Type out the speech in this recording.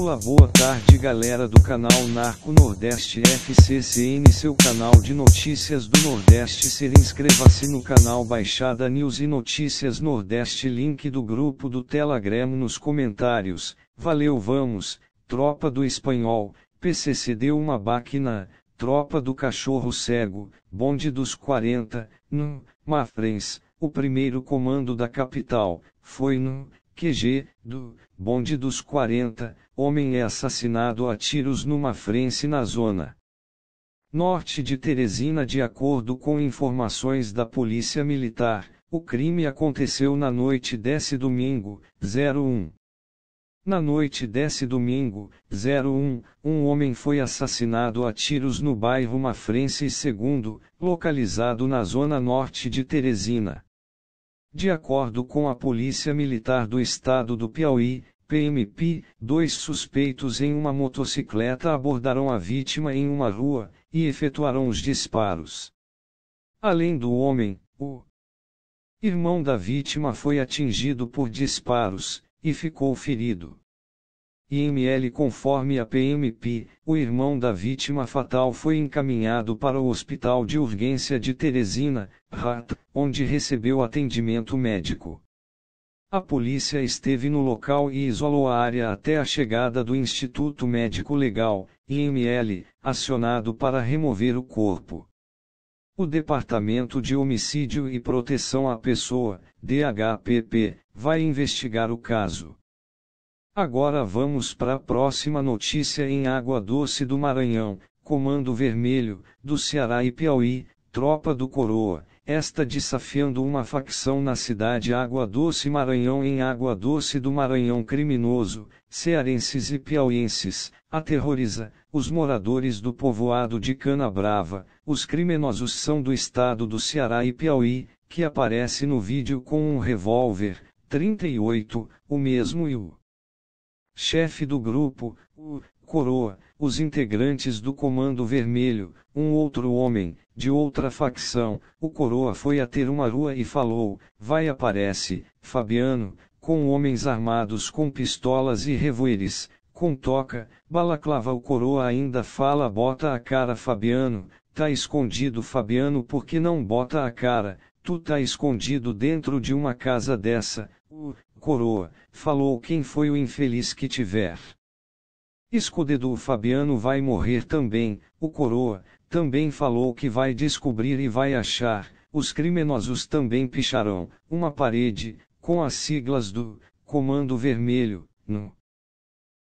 Olá, boa tarde, galera do canal Narco Nordeste FCCN, seu canal de notícias do Nordeste. Se inscreva-se no canal Baixada News e Notícias Nordeste, link do grupo do Telegram nos comentários. Valeu, vamos. Tropa do Espanhol, PCC deu uma máquina, Tropa do Cachorro Cego, Bonde dos 40, no Mafrens, o primeiro comando da capital, foi no QG, do bonde dos 40, homem é assassinado a tiros numa frente na zona norte de Teresina. De acordo com informações da Polícia Militar, o crime aconteceu na noite desse domingo, 01. Na noite desse domingo, 01, um homem foi assassinado a tiros no bairro Mafrense II, localizado na zona norte de Teresina. De acordo com a Polícia Militar do Estado do Piauí, PMP, dois suspeitos em uma motocicleta abordaram a vítima em uma rua e efetuaram os disparos. Além do homem, o irmão da vítima foi atingido por disparos e ficou ferido. IML conforme a PMP, o irmão da vítima fatal foi encaminhado para o Hospital de Urgência de Teresina, RAT, onde recebeu atendimento médico. A polícia esteve no local e isolou a área até a chegada do Instituto Médico Legal, IML, acionado para remover o corpo. O Departamento de Homicídio e Proteção à Pessoa, DHPP, vai investigar o caso. Agora vamos para a próxima notícia em Água Doce do Maranhão, Comando Vermelho, do Ceará e Piauí, Tropa do Coroa, esta desafiando uma facção na cidade Água Doce Maranhão em Água Doce do Maranhão criminoso, cearenses e piauienses, aterroriza os moradores do povoado de Cana Brava, os criminosos são do estado do Ceará e Piauí, que aparece no vídeo com um revólver, 38, o mesmo e o chefe do grupo, o Coroa, os integrantes do Comando Vermelho, um outro homem, de outra facção, o Coroa foi ter uma rua e falou: Vai aparece, Fabiano, com homens armados com pistolas e revoeres, com toca, balaclava o Coroa ainda fala bota a cara Fabiano, tá escondido Fabiano porque não bota a cara, tu tá escondido dentro de uma casa dessa, o coroa, falou quem foi o infeliz que tiver. Escudedo Fabiano vai morrer também, o coroa, também falou que vai descobrir e vai achar, os criminosos também picharão, uma parede, com as siglas do Comando Vermelho, no